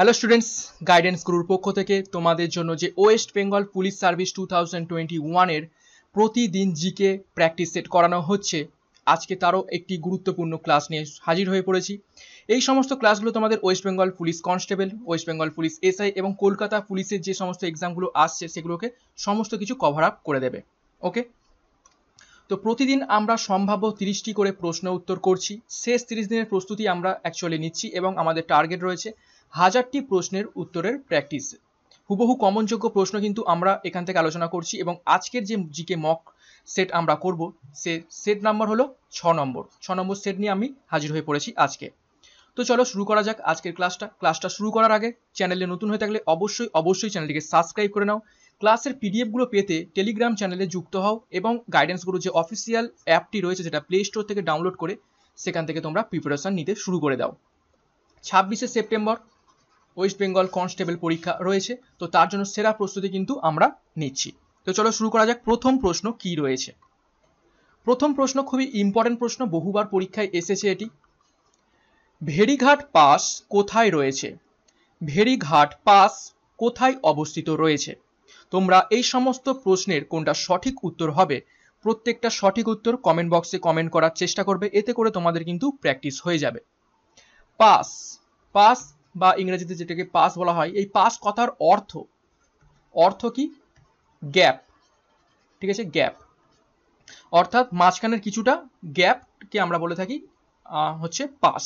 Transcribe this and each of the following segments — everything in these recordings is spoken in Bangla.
হ্যালো স্টুডেন্টস গাইডেন্স গুরুর পক্ষ থেকে তোমাদের জন্য যে West Bengal police service two thousand twenty ওয়ানের প্রতিদিন জিকে প্র্যাকটিস সেট করানো হচ্ছে আজকে তারও একটি গুরুত্বপূর্ণ ক্লাস নিয়ে হাজির হয়ে পড়েছি এই সমস্ত ক্লাসগুলো তোমাদের West Bengal police constable West Bengal police SI এবং কলকাতা পুলিশের যে সমস্ত এক্সামগুলো আসছে সেগুলোকে সমস্ত কিছু কভার আপ করে দেবে ওকে তো প্রতিদিন আমরা সম্ভাব্য তিরিশটি করে প্রশ্ন উত্তর করছি শেষ তিরিশ দিনের প্রস্তুতি আমরা অ্যাকচুয়ালি নিচ্ছি এবং আমাদের টার্গেট রয়েছে হাজারটি প্রশ্নের উত্তরের প্র্যাকটিস হুবহু কমনযোগ্য প্রশ্ন কিন্তু আমরা এখান থেকে আলোচনা করছি এবং আজকের যে জিকে মক সেট আমরা করব সে সেট নাম্বার হলো ছ নম্বর ছ নম্বর সেট নিয়ে আমি হাজির হয়ে পড়েছি আজকে তো চলো শুরু করা যাক আজকের ক্লাসটা ক্লাসটা শুরু করার আগে চ্যানেলে নতুন হয়ে থাকলে অবশ্যই অবশ্যই চ্যানেলটিকে সাবস্ক্রাইব করে নাও ক্লাসের পিডিএফগুলো পেতে টেলিগ্রাম চ্যানেলে যুক্ত হও এবং গাইডেন্স গুরু যে অফিসিয়াল অ্যাপটি রয়েছে যেটা প্লে স্টোর থেকে ডাউনলোড করে সেখান থেকে তোমরা প্রিপারেশন নিতে শুরু করে দাও ছাব্বিশে সেপ্টেম্বর ওয়েস্ট বেঙ্গল কনস্টেবল পরীক্ষা রয়েছে তো তার জন্য সেরা প্রস্তুতি কিন্তু আমরা নিচ্ছি তো চলো শুরু করা যাক প্রথম প্রশ্ন কি রয়েছে প্রথম প্রশ্ন খুবই ইম্পর্টেন্ট প্রশ্ন বহুবার পরীক্ষায় এসেছে এটি ভেরিঘাট পাস কোথায় রয়েছে ভেরিঘাট পাস কোথায় অবস্থিত রয়েছে তোমরা এই সমস্ত প্রশ্নের কোনটা সঠিক উত্তর হবে প্রত্যেকটা সঠিক উত্তর কমেন্ট বক্সে কমেন্ট করার চেষ্টা করবে এতে করে তোমাদের কিন্তু প্র্যাকটিস হয়ে যাবে পাস পাস বা ইংরেজিতে যেটাকে পাস বলা হয় এই পাস কথার অর্থ অর্থ কি গ্যাপ ঠিক আছে গ্যাপ অর্থাৎ মাঝখানের কিছুটা গ্যাপকে আমরা বলে থাকি হচ্ছে পাস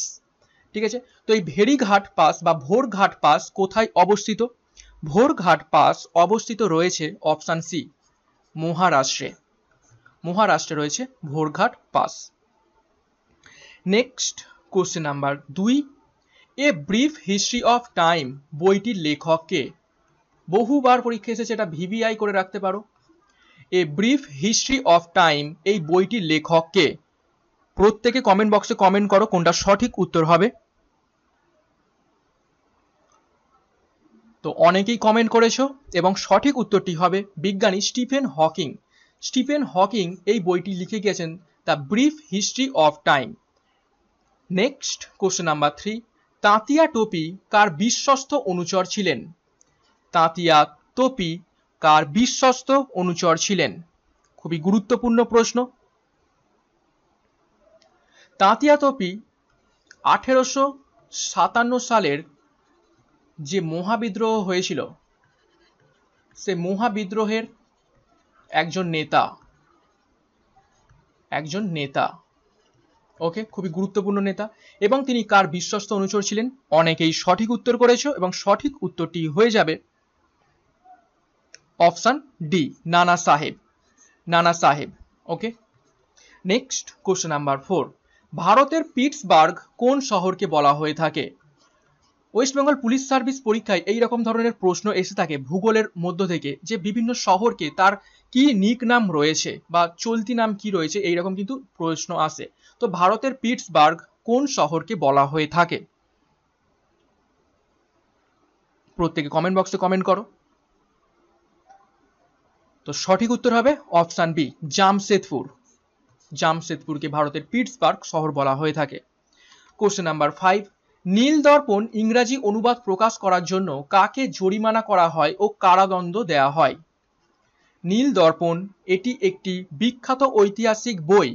ঠিক আছে তো এই ভেরিঘাট পাস বা ভোরঘাট পাস কোথায় অবস্থিত ভোরঘাট পাস অবস্থিত রয়েছে অপশান সি মহারাষ্ট্রে মহারাষ্ট্রে রয়েছে Bhorghat pass next question number দুই a brief history of time বইটির লেখককে বহুবার পরীক্ষা এসেছে এটা ভিভিআই করে রাখতে পারো a brief history of time এই বইটির লেখককে প্রত্যেকে কমেন্ট বক্সে কমেন্ট করো কোনটা সঠিক উত্তর হবে তো অনেকেই কমেন্ট করেছো এবং সঠিক উত্তরটি হবে বিজ্ঞানী স্টিফেন হকিং স্টিফেন হকিং এই বইটি লিখে গেছেন the brief history of time next question number three তাঁতিয়া টোপি কার বিশ্বস্ত অনুচর ছিলেন তাঁতিয়া টোপি কার বিশ্বস্ত অনুচর ছিলেন খুবই গুরুত্বপূর্ণ প্রশ্ন তাঁতিয়া টোপি আঠেরোশো সাতান্ন সালের যে মহাবিদ্রোহ হয়েছিল সে মহাবিদ্রোহের একজন নেতা একজন নেতা ওকে খুবই গুরুত্বপূর্ণ নেতা এবং তিনি কার বিশ্বস্ত অনুচর ছিলেন অনেকেই সঠিক উত্তর করেছ এবং সঠিক উত্তরটি হয়ে যাবে অপশান ডি নানা Sahib Nana Sahib okay next question number four ভারতের পিটসবার্গ কোন শহরকে বলা হয়ে থাকে ওয়েস্ট বেঙ্গল পুলিশ সার্ভিস পরীক্ষায় এই রকম ধরনের প্রশ্ন এসে থাকে ভূগোলের মধ্য থেকে যে বিভিন্ন শহরকে তার কি নিক নাম রয়েছে বা চলতি নাম কি রয়েছে এই রকম কিন্তু প্রশ্ন আসে তো ভারতের পিটসবার্গ কোন শহরকে বলা হয়ে থাকে প্রত্যেকে কমেন্ট বক্সে কমেন্ট করো তো সঠিক উত্তর হবে অপশান বি জামশেদপুর জামশেদপুরকে ভারতের পিটসবার্গ শহর বলা হয়ে থাকে কোশ্চেন নাম্বার ফাইভ নীল দর্পণ ইংরাজি অনুবাদ প্রকাশ করার জন্য কাকে জরিমানা করা হয় ও কারাদণ্ড দেয়া হয় নীল দর্পণ এটি একটি বিখ্যাত ঐতিহাসিক বই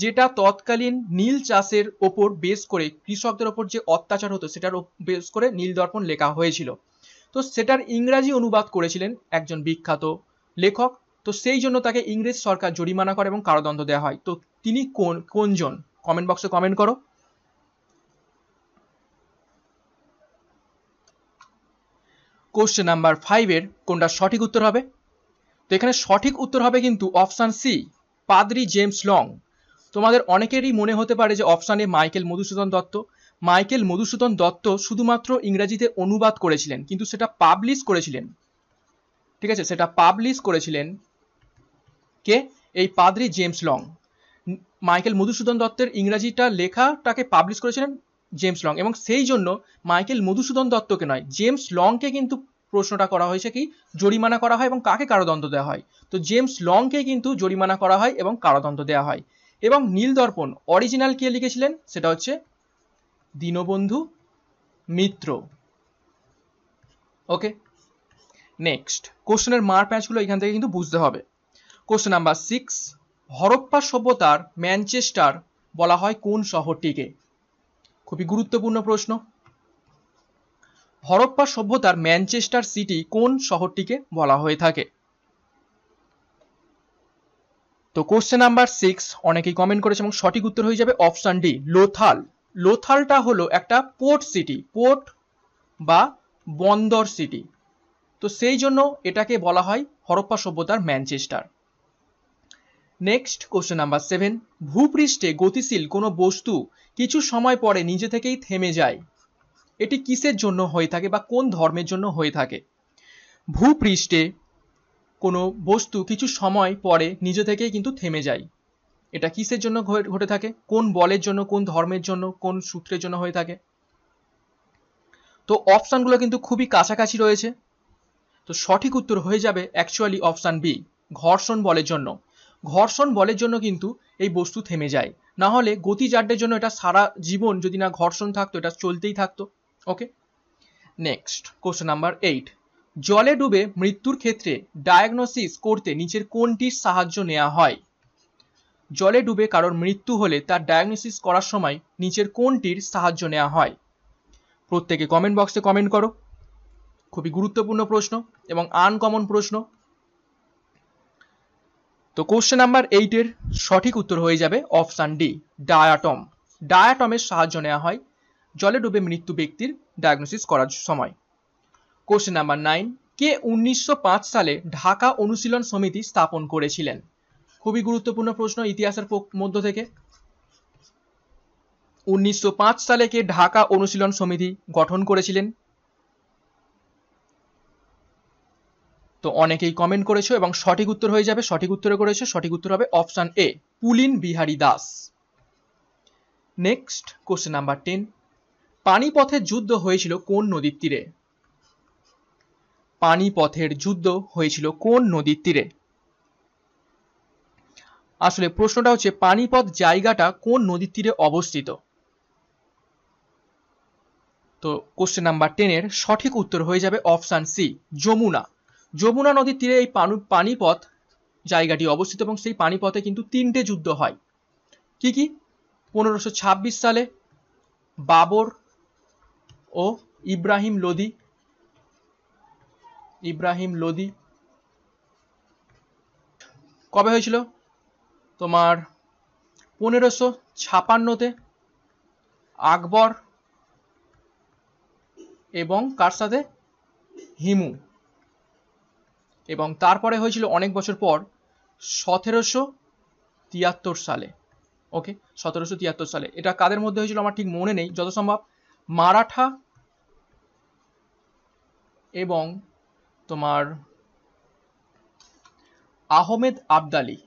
যেটা তৎকালীন নীল চাষের ওপর বেস করে কৃষকদের ওপর যে অত্যাচার হতো সেটার বেস করে নীল দর্পণ লেখা হয়েছিল তো সেটার ইংরাজি অনুবাদ করেছিলেন একজন বিখ্যাত লেখক তো সেই জন্য তাকে ইংরেজ সরকার জরিমানা করে এবং কারাদণ্ড দেওয়া হয় তো তিনি কোন কোনজন কমেন্ট বক্সে কমেন্ট করো কোশ্চেন নাম্বার ফাইভের কোনটা সঠিক উত্তর হবে তো এখানে সঠিক উত্তর হবে কিন্তু অপশান সি পাদ্রি জেমস লং তোমাদের অনেকেরই মনে হতে পারে যে অপশানে মাইকেল মধুসূদন দত্ত মাইকেল মধুসূদন দত্ত শুধুমাত্র ইংরাজিতে অনুবাদ করেছিলেন কিন্তু সেটা পাবলিশ করেছিলেন ঠিক আছে সেটা পাবলিশ করেছিলেন কে এই পাদ্রি জেমস লং মাইকেল মধুসূদন দত্তের ইংরাজিটা লেখাটাকে পাবলিশ করেছিলেন জেমস লং এবং সেই জন্য মাইকেল মধুসূদন দত্তকে নয় জেমস লংকে কিন্তু প্রশ্নটা করা হয়েছে কি জরিমানা করা হয় এবং কাকে কারাদণ্ড দেওয়া হয় তো জেমস লংকে কিন্তু জরিমানা করা হয় এবং কারাদণ্ড দেওয়া হয় এবং নীল দর্পণ অরিজিনাল কে লিখেছিলেন সেটা হচ্ছে দীনবন্ধু মিত্র ওকে নেক্সট কোশ্চেনের মার প্যাঁচগুলো এখান থেকে কিন্তু বুঝতে হবে কোশ্চেন নাম্বার সিক্স হরপ্পা সভ্যতার ম্যানচেস্টার বলা হয় কোন শহরটিকে খুবই গুরুত্বপূর্ণ প্রশ্ন হরপ্পা সভ্যতার ম্যানচেস্টার সিটি কোন শহরটিকে বলা হয়ে থাকে তো কোশ্চেন নাম্বার সিক্স অনেকেই কমেন্ট করেছে এবং সঠিক উত্তর হয়ে যাবে অপশান ডি লোথাল লোথালটা হলো একটা পোর্ট সিটি পোর্ট বা বন্দর সিটি তো সেই জন্য এটাকে বলা হয় হরপ্পা সভ্যতার Manchester next question number seven ভূপৃষ্ঠে গতিশীল কোনো বস্তু কিছু সময় পরে নিজে থেকেই থেমে যায় এটি কিসের জন্য হয়ে থাকে বা কোন ধর্মের জন্য হয়ে থাকে ভূপৃষ্ঠে কোনো বস্তু কিছু সময় পরে নিজে থেকেই কিন্তু থেমে যায় এটা কিসের জন্য ঘটে থাকে কোন বলের জন্য কোন ধর্মের জন্য কোন সূত্রের জন্য হয়ে থাকে তো অপশানগুলো কিন্তু খুবই কাছাকাছি রয়েছে তো সঠিক উত্তর হয়ে যাবে অ্যাকচুয়ালি অপশান বি ঘর্ষণ বলের জন্য ঘর্ষণ বলের জন্য কিন্তু এই বস্তু থেমে যায় না হলে গতি জাড্ডের জন্য এটা সারা জীবন যদি না ঘর্ষণ থাকতো এটা চলতেই থাকতো okay next question number eight জলে ডুবে মৃত্যুর ক্ষেত্রে ডায়াগনোসিস করতে নিচের কোনটির সাহায্য নেওয়া হয় জলে ডুবে কারোর মৃত্যু হলে তার ডায়াগনোসিস করার সময় নিচের কোনটির সাহায্য নেওয়া হয় প্রত্যেকে কমেন্ট বক্সে কমেন্ট করো খুবই গুরুত্বপূর্ণ প্রশ্ন এবং আনকমন প্রশ্ন তো কোশ্চেন নাম্বার এইটের সঠিক উত্তর হয়ে যাবে অপশান ডি ডায়াটম ডায়াটমের সাহায্য নেওয়া হয় জলে ডুবে মৃত্যু ব্যক্তির ডায়াগনোসিস করার সময় কোশ্চেন নাম্বার নাইন কে উনিশশো সালে ঢাকা অনুশীলন সমিতি স্থাপন করেছিলেন খুবই গুরুত্বপূর্ণ প্রশ্ন ইতিহাসের মধ্য থেকে উনিশশো সালে কে ঢাকা অনুশীলন সমিতি গঠন করেছিলেন তো অনেকেই কমেন্ট করেছো এবং সঠিক উত্তর হয়ে যাবে সঠিক উত্তরে করেছে সঠিক উত্তর হবে option A Pulin Behari Das next question number ten পানিপথের যুদ্ধ হয়েছিল কোন নদীর তীরে পানিপথের যুদ্ধ হয়েছিল কোন নদীর তীরে আসলে প্রশ্নটা হচ্ছে পানিপথ জায়গাটা কোন নদীর তীরে অবস্থিত তো কোশ্চেন নাম্বার টেনের সঠিক উত্তর হয়ে যাবে অপশান সি যমুনা যমুনা নদীর তীরে এই পানু পানিপথ জায়গাটি অবস্থিত এবং সেই পানিপথে কিন্তু তিনটে যুদ্ধ হয় কি কি পনেরোশো সালে বাবর ও ইব্রাহিম লোদি ইব্রাহিম লোদি কবে হয়েছিল তোমার পনেরোশো ছাপান্নতে আকবর এবং কার সাথে হিমু এবং তারপরে হয়েছিল অনেক বছর পর সতেরোশো তিয়াত্তর সালে ওকে সতেরোশো তিয়াত্তর সালে এটা কাদের মধ্যে হয়েছিল আমার ঠিক মনে নেই যত সম্ভব মারাঠা এবং তোমার আহমেদ আবদালি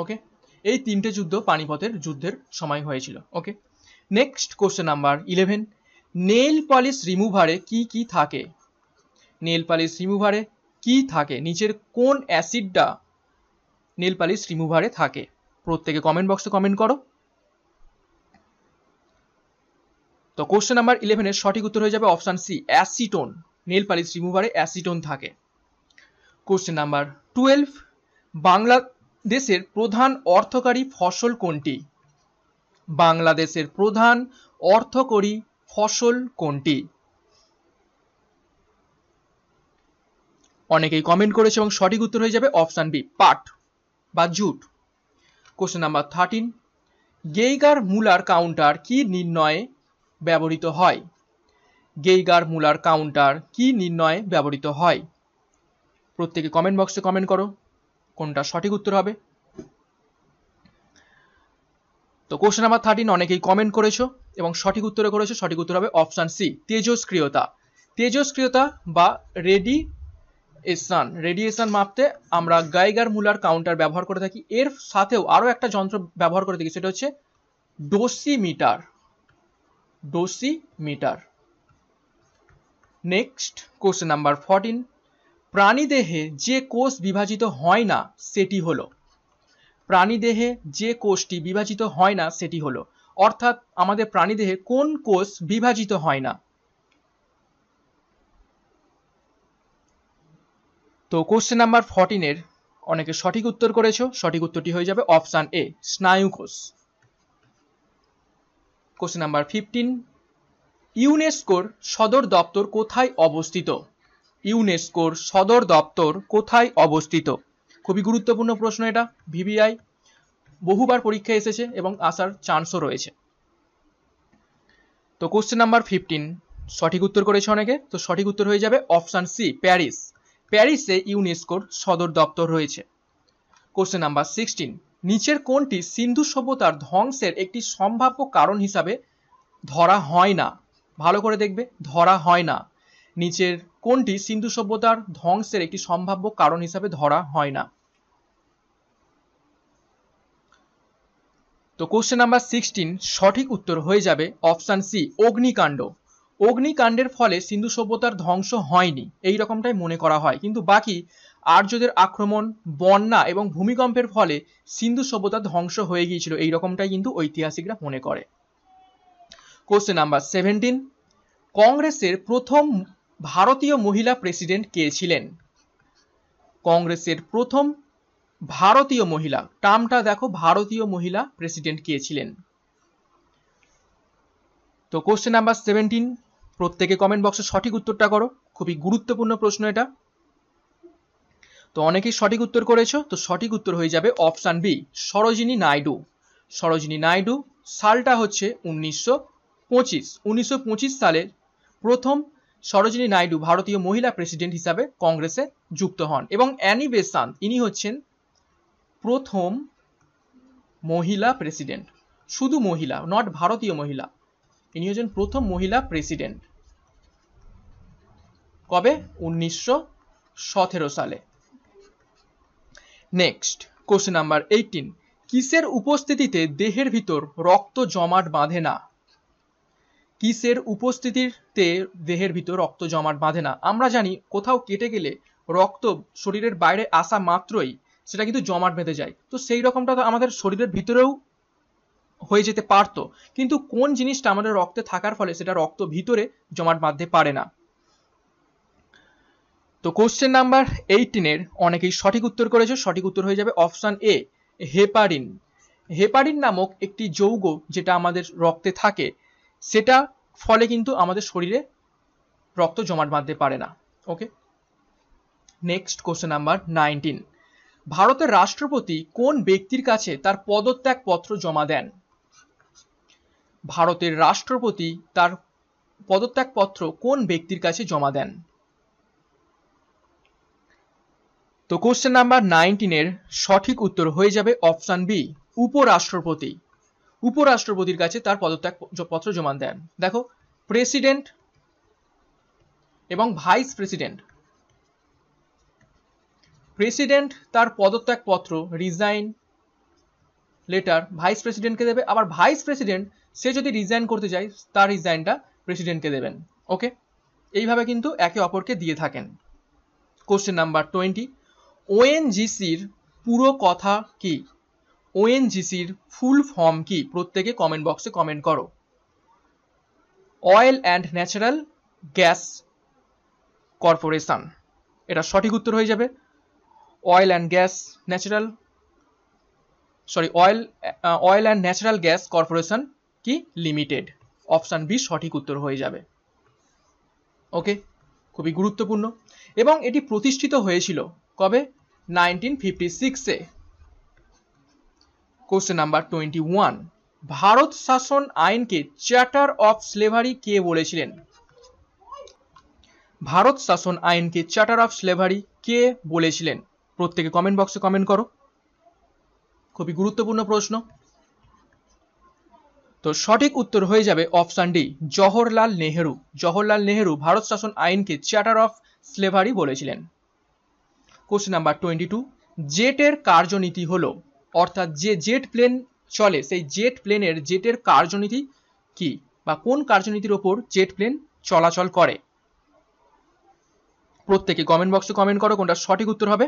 ওকে এই তিনটে যুদ্ধ পানিপথের যুদ্ধের সময় হয়েছিল okay next question number eleven nail polish রিমুভারে কি কি থাকে নেল পালিশ রিমুভারে কি থাকে নিচের কোন অ্যাসিডটা নেল পালিশ রিমুভারে থাকে প্রত্যেকে কমেন্ট বক্সে কমেন্ট করো তো কোশ্চেন নাম্বার ইলেভেনের সঠিক উত্তর হয়ে যাবে option C acetone nail polish রিমুভারে অ্যাসিটোন থাকে কোশ্চেন নাম্বার টুয়েলভ বাংলাদেশের প্রধান অর্থকারী ফসল কোনটি বাংলাদেশের প্রধান অর্থকরী ফসল কোনটি অনেকেই কমেন্ট করেছে এবং সঠিক উত্তর হয়ে যাবে অপশান বি পাট বা jute question number thirteen Geiger Muller counter কি নির্ণয়ে ব্যবহৃত হয় গেইগার মুলার কাউন্টার কি নির্ণয়ে ব্যবহৃত হয় প্রত্যেকে কমেন্ট বক্সে কমেন্ট করো কোনটা সঠিক উত্তর হবে তো কোশ্চেন নাম্বার থার্টিন অনেকেই কমেন্ট করেছো এবং সঠিক উত্তরে করেছো সঠিক উত্তর হবে অপশান সি তেজস্ক্রিয়তা তেজস্ক্রিয়তা বা রেডি এসান রেডিয়েশন মাপতে আমরা গাইগার মুলার কাউন্টার ব্যবহার করে থাকি এর সাথেও আরও একটা যন্ত্র ব্যবহার করে থাকি সেটা হচ্ছে dosimeter dosimeter next question number fourteen প্রাণীদেহে যে কোষ বিভাজিত হয় না সেটি হল প্রাণীদেহে যে কোষটি বিভাজিত হয় না সেটি হল অর্থাৎ আমাদের প্রাণীদেহে কোন কোষ বিভাজিত হয় না তো কোশ্চেন নাম্বার ফর্টিনের অনেকে সঠিক উত্তর করেছো সঠিক উত্তরটি হয়ে যাবে অপশান এ স্নায়ু কোষ কোশ্চেন নাম্বার ফিফটিন ইউনেস্কোর সদর দপ্তর কোথায় অবস্থিত ইউনেস্কোর সদর দপ্তর কোথায় অবস্থিত খুবই গুরুত্বপূর্ণ প্রশ্ন এটা ভিভিআই বহুবার পরীক্ষা এসেছে এবং আসার চান্সও রয়েছে তো কোশ্চেন নাম্বার ফিফটিন সঠিক উত্তর করেছে অনেকে তো সঠিক উত্তর হয়ে যাবে অপশান সি প্যারিস প্যারিসে ইউনেস্কোর সদর দপ্তর রয়েছে কোশ্চেন নাম্বার সিক্সটিন নিচের কোনটি সিন্ধু সভ্যতার ধ্বংসের একটি সম্ভাব্য কারণ হিসাবে ধরা হয় না ভালো করে দেখবে ধরা হয় না নিচের কোনটি সিন্ধু সভ্যতার ধ্বংসের একটি সম্ভাব্য কারণ হিসাবে ধরা হয় না তো কোশ্চেন নাম্বার সিক্সটিন সঠিক উত্তর হয়ে যাবে অপশান সি অগ্নিকাণ্ড অগ্নিকাণ্ডের ফলে সিন্ধু সভ্যতার ধ্বংস হয়নি এই রকমটাই মনে করা হয় কিন্তু বাকি আর্যদের আক্রমণ বন্যা এবং ভূমিকম্পের ফলে সিন্ধু সভ্যতা ধ্বংস হয়ে গিয়েছিল এই রকমটাই কিন্তু ঐতিহাসিকরা মনে করে কোশ্চেন নাম্বার সেভেন্টিন কংগ্রেসের প্রথম ভারতীয় মহিলা প্রেসিডেন্ট কে ছিলেন কংগ্রেসের প্রথম ভারতীয় মহিলা টার্মটা দেখো ভারতীয় মহিলা প্রেসিডেন্ট কে ছিলেন তো কোশ্চেন নাম্বার সেভেন্টিন প্রত্যেকে কমেন্ট বক্সে সঠিক উত্তরটা করো খুবই গুরুত্বপূর্ণ প্রশ্ন এটা তো অনেকেই সঠিক উত্তর করেছো তো সঠিক উত্তর হয়ে যাবে অপশান বি সরোজিনী নাইডু সরোজিনী নাইডু সালটা হচ্ছে উনিশশো পঁচিশ উনিশশো পঁচিশ সালে প্রথম সরোজিনী নাইডু ভারতীয় মহিলা প্রেসিডেন্ট হিসাবে কংগ্রেসে যুক্ত হন এবং অ্যানি বেসান্ত ইনি হচ্ছেন প্রথম মহিলা প্রেসিডেন্ট শুধু মহিলা নট ভারতীয় মহিলা তিনি হচ্ছেন প্রথম মহিলা প্রেসিডেন্ট কবে উনিশশো সালে নেক্সট কোশ্চেন নাম্বার এইটিন কিসের উপস্থিতিতে দেহের ভিতর রক্ত জমাট বাঁধে না কিসের উপস্থিতিতে দেহের ভিতর রক্ত জমাট বাঁধে না আমরা জানি কোথাও কেটে গেলে রক্ত শরীরের বাইরে আসা মাত্রই সেটা কিন্তু জমাট বেঁধে যায় তো সেই রকমটা তো আমাদের শরীরের ভিতরেও হয়ে যেতে পারত কিন্তু কোন জিনিসটা আমাদের রক্তে থাকার ফলে সেটা রক্ত ভিতরে জমাট বাঁধতে পারে না তো কোশ্চেন নাম্বার এইটিনের অনেকেই সঠিক উত্তর করেছে সঠিক উত্তর হয়ে যাবে অপশান এ হেপারিন হেপারিন নামক একটি যৌগ যেটা আমাদের রক্তে থাকে সেটা ফলে কিন্তু আমাদের শরীরে রক্ত জমাট বাঁধতে পারে না okay next question number nineteen ভারতের রাষ্ট্রপতি কোন ব্যক্তির কাছে তার পদত্যাগপত্র জমা দেন ভারতের রাষ্ট্রপতি তার পদত্যাগপত্র কোন ব্যক্তির কাছে জমা দেন তো কোশ্চেন নাম্বার নাইনটিনের সঠিক উত্তর হয়ে যাবে অপশান বি উপরাষ্ট্রপতি উপরাষ্ট্রপতির কাছে তার পদত্যাগ পত্র জমা দেন দেখো প্রেসিডেন্ট এবং ভাইস প্রেসিডেন্ট প্রেসিডেন্ট তার পদত্যাগপত্র রিজাইন লেটার ভাইস প্রেসিডেন্টকে দেবে আবার ভাইস প্রেসিডেন্ট সে যদি রিজাইন করতে চায় তার রিজাইনটা প্রেসিডেন্টকে দেবেন ওকে এইভাবে কিন্তু একে অপরকে দিয়ে থাকেন কোশ্চেন নাম্বার টোয়েন্টি ওএনজিসির পুরো কথা কি ওএনজিসির ফুল ফর্ম কি প্রত্যেকে কমেন্ট বক্সে কমেন্ট করো oil and natural gas corporation এটা সঠিক উত্তর হয়ে যাবে oil and gas natural sorry oil oil and natural gas corporation কি লিমিটেড অপশান বি সঠিক উত্তর হয়ে যাবে ওকে খুবই গুরুত্বপূর্ণ এবং এটি প্রতিষ্ঠিত হয়েছিল কবে নাইনটিন ফিফটি সিক্সে কোশ্চেন নাম্বার টোয়েন্টি ওয়ান ভারত শাসন আইনকে চ্যাটার অফ স্লেভারি কে বলেছিলেন ভারত শাসন আইনকে চ্যাটার অফ স্লেভারি কে বলেছিলেন প্রত্যেকে কমেন্ট বক্সে কমেন্ট করো খুবই গুরুত্বপূর্ণ প্রশ্ন তো সঠিক উত্তর হয়ে যাবে অপশান ডি জওহরলাল নেহেরু জওহরলাল নেহেরু ভারত শাসন আইনকে চ্যাটার অফ স্লেভারি বলেছিলেন কোশ্চেন নাম্বার টোয়েন্টি টু জেটের কার্যনীতি হলো অর্থাৎ যে জেট প্লেন চলে সেই জেট প্লেনের জেটের কার্যনীতি কি বা কোন কার্যনীতির ওপর জেট প্লেন চলাচল করে প্রত্যেকে কমেন্ট বক্সে কমেন্ট করো কোনটা সঠিক উত্তর হবে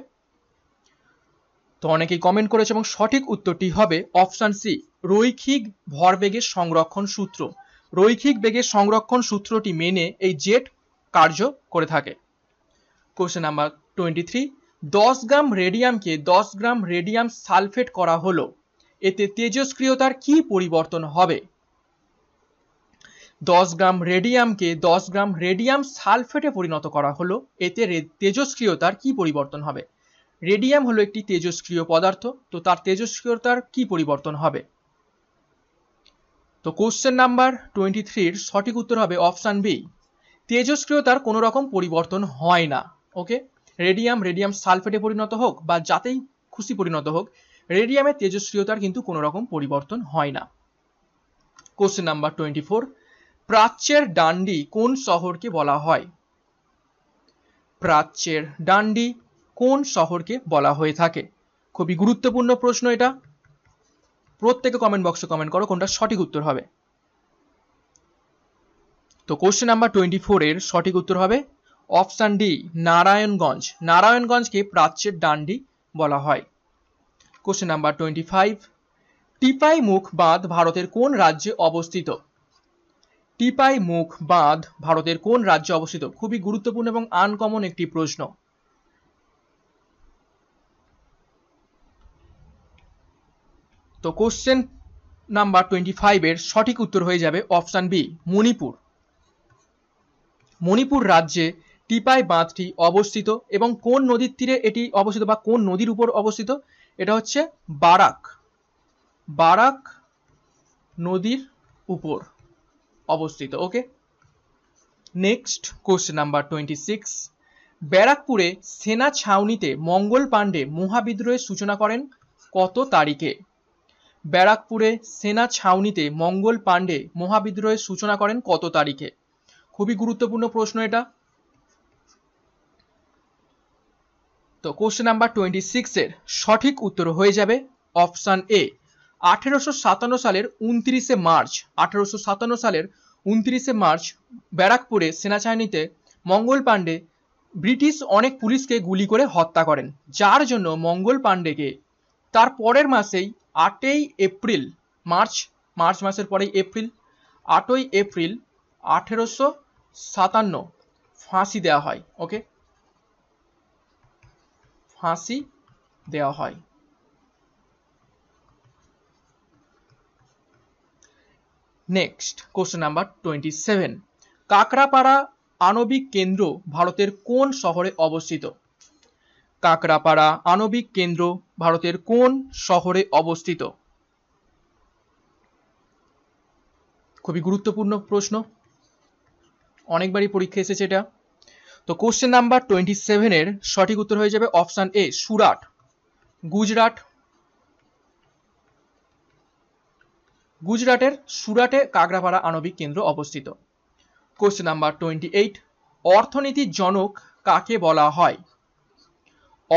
তো অনেকেই কমেন্ট করেছে এবং সঠিক উত্তরটি হবে অপশান সি রৈখিক ভরবেগের সংরক্ষণ সূত্র রৈখিক বেগের সংরক্ষণ সূত্রটি মেনে এই জেট কার্য করে থাকে কোশ্চেন নাম্বার টোয়েন্টি থ্রি দশ গ্রাম রেডিয়ামকে দশ গ্রাম রেডিয়াম সালফেট করা হলো এতে তেজস্ক্রিয়তার কি পরিবর্তন হবে দশ গ্রাম রেডিয়ামকে দশ গ্রাম রেডিয়াম সালফেটে পরিণত করা হলো এতে তেজস্ক্রিয়তার কি পরিবর্তন হবে রেডিয়াম হলো একটি তেজস্ক্রিয় পদার্থ তো তার তেজস্ক্রিয়তার কি পরিবর্তন হবে তো কোশ্চেন নাম্বার টোয়েন্টি থ্রির সঠিক উত্তর হবে অপশান বি তেজস্ক্রিয়তার কোনো রকম পরিবর্তন হয় না ওকে রেডিয়াম রেডিয়াম সালফেটে পরিণত হোক বা যাতেই খুশি পরিণত হোক রেডিয়ামের তেজস্ক্রিয়তার কিন্তু কোনো রকম পরিবর্তন হয় না কোশ্চেন নাম্বার টোয়েন্টি ফোর প্রাচ্যের ডান্ডি কোন শহরকে বলা হয় প্রাচ্যের ডান্ডি কোন শহরকে বলা হয়ে থাকে খুবই গুরুত্বপূর্ণ প্রশ্ন এটা প্রত্যেকে কমেন্ট বক্সে কমেন্ট করো কোনটা সঠিক উত্তর হবে তো কোশ্চেন নাম্বার টোয়েন্টি এর সঠিক উত্তর হবে অপশান ডি নারায়ণগঞ্জ নারায়ণগঞ্জকে প্রাচ্যের ডান্ডি বলা হয় question number twenty five Tipaimukh বাঁধ ভারতের কোন রাজ্যে অবস্থিত টিপাই মুখ বাঁধ ভারতের কোন রাজ্যে অবস্থিত খুবই গুরুত্বপূর্ণ এবং আনকমন একটি প্রশ্ন তো কোশ্চেন নাম্বার টোয়েন্টি ফাইভের সঠিক উত্তর হয়ে যাবে অপশান বি মণিপুর মণিপুর রাজ্যে টিপাই বাঁধটি অবস্থিত এবং কোন নদীর তীরে এটি অবস্থিত বা কোন নদীর উপর অবস্থিত এটা হচ্ছে বারাক বারাক নদীর উপর অবস্থিত okay next question number twenty six ব্যারাকপুরে সেনা ছাউনিতে মঙ্গল পাণ্ডে মহাবিদ্রোহের সূচনা করেন কত তারিখে ব্যারাকপুরে সেনা ছাউনিতে মঙ্গল পাণ্ডে মহাবিদ্রোহের সূচনা করেন কত তারিখে খুবই গুরুত্বপূর্ণ প্রশ্ন এটা তো কোশ্চেন নাম্বার টোয়েন্টি সিক্সের সঠিক উত্তর হয়ে যাবে অপশান এ আঠেরোশো সাতান্ন সালের উনত্রিশে মার্চ আঠেরোশো সাতান্ন সালের উনত্রিশে মার্চ ব্যারাকপুরে সেনা ছাউনিতে মঙ্গল পাণ্ডে ব্রিটিশ অনেক পুলিশকে গুলি করে হত্যা করেন যার জন্য মঙ্গল পাণ্ডেকে তার পরের মাসেই আটই এপ্রিল মার্চ মার্চ মাসের পরেই এপ্রিল আটই এপ্রিল আঠেরোশো সাতান্ন ফাঁসি দেওয়া হয় ওকে ফাঁসি দেওয়া হয় next question number twenty seven Kakrapar আণবিক কেন্দ্র ভারতের কোন শহরে অবস্থিত কাকরাপাড়া আণবিক কেন্দ্র ভারতের কোন শহরে অবস্থিত খুবই গুরুত্বপূর্ণ প্রশ্ন অনেকবারই পরীক্ষা এসেছে এটা তো কোশ্চেন নাম্বার টোয়েন্টি সেভেনের সঠিক উত্তর হয়ে যাবে অপশান এ সুরাট গুজরাট গুজরাটের সুরাটে কাগরাপাড়া আণবিক কেন্দ্র অবস্থিত কোশ্চেন নাম্বার টোয়েন্টি এইট অর্থনীতির জনক কাকে বলা হয়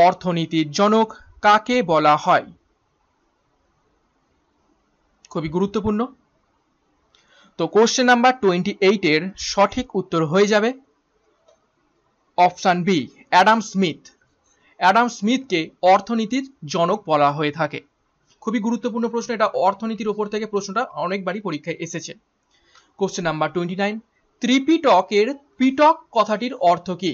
অর্থনীতির জনক কাকে বলা হয় খুবই গুরুত্বপূর্ণ তো কোশ্চেন নাম্বার টোয়েন্টি এইটের সঠিক উত্তর হয়ে যাবে option B Adam Smith Adam স্মিথকে অর্থনীতির জনক বলা হয়ে থাকে খুবই গুরুত্বপূর্ণ প্রশ্ন এটা অর্থনীতির ওপর থেকে প্রশ্নটা অনেকবারই পরীক্ষায় এসেছে question number twenty nine Pitaka পিটক কথাটির অর্থ কী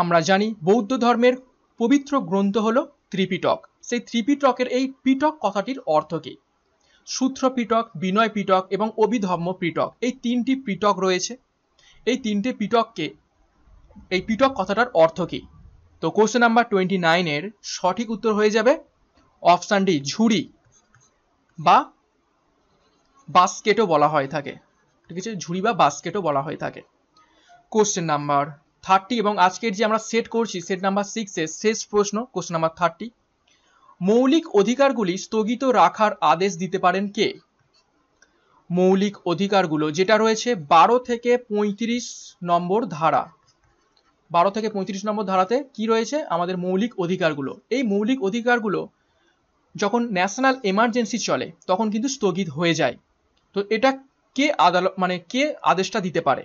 আমরা জানি বৌদ্ধ ধর্মের পবিত্র গ্রন্থ হল ত্রিপিটক সেই ত্রিপিটকের এই পিটক কথাটির অর্থ কী সূত্র পিটক বিনয় পিটক এবং অভিধর্ম পিটক এই তিনটি পিটক রয়েছে এই তিনটি পিটককে এই পিটক কথাটার অর্থ কী তো কোশ্চেন নাম্বার টোয়েন্টি নাইনের সঠিক উত্তর হয়ে যাবে অপশান ডি ঝুড়ি বা বাস্কেটও বলা হয়ে থাকে ঠিক আছে ঝুড়ি বা বাস্কেটও বলা হয়ে থাকে কোশ্চেন নাম্বার থার্টি এবং আজকের যে আমরা সেট করছি সেট নাম্বার সিক্সের শেষ প্রশ্ন কোশ্চেন নাম্বার থার্টি মৌলিক অধিকারগুলি স্থগিত রাখার আদেশ দিতে পারেন কে মৌলিক অধিকারগুলো যেটা রয়েছে বারো থেকে পঁয়ত্রিশ নম্বর ধারা বারো থেকে পঁয়ত্রিশ নম্বর ধারাতে কি রয়েছে আমাদের মৌলিক অধিকারগুলো এই মৌলিক অধিকারগুলো যখন ন্যাশনাল এমার্জেন্সি চলে তখন কিন্তু স্থগিত হয়ে যায় তো এটা কে আদালত মানে কে আদেশটা দিতে পারে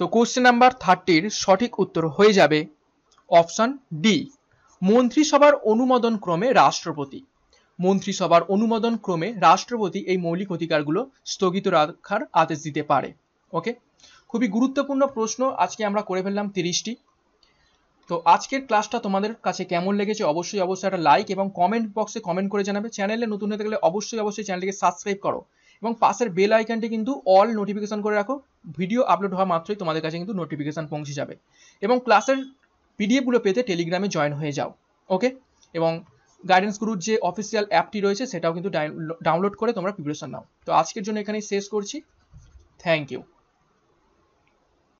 তো কোশ্চেন নাম্বার থার্টির সঠিক উত্তর হয়ে যাবে অপশান ডি মন্ত্রিসভার অনুমোদন ক্রমে রাষ্ট্রপতি মন্ত্রিসভার অনুমোদন ক্রমে রাষ্ট্রপতি এই মৌলিক অধিকারগুলো স্থগিত রাখার আদেশ দিতে পারে ওকে খুবই গুরুত্বপূর্ণ প্রশ্ন আজকে আমরা করে ফেললাম তিরিশটি তো আজকের ক্লাসটা তোমাদের কাছে কেমন লেগেছে অবশ্যই অবশ্যই একটা লাইক এবং কমেন্ট বক্সে কমেন্ট করে জানাবে চ্যানেলে নতুন হতে গেলে অবশ্যই অবশ্যই চ্যানেলটিকে সাবস্ক্রাইব করো এবং পাশের বেল আইকনটি কিন্তু অল নোটিফিকেশন করে রাখো ভিডিও আপলোড হওয়া মাত্রই তোমাদের কাছে কিন্তু নোটিফিকেশান পৌঁছে যাবে এবং ক্লাসের পিডিএফগুলো পেতে টেলিগ্রামে জয়েন হয়ে যাও ওকে এবং গাইডেন্স গ্রুপ যে অফিসিয়াল অ্যাপটি রয়েছে সেটাও কিন্তু ডাউনলোড করে তোমরা প্রিপারেশন নাও তো আজকের জন্য এখানেই শেষ করছি থ্যাংক ইউ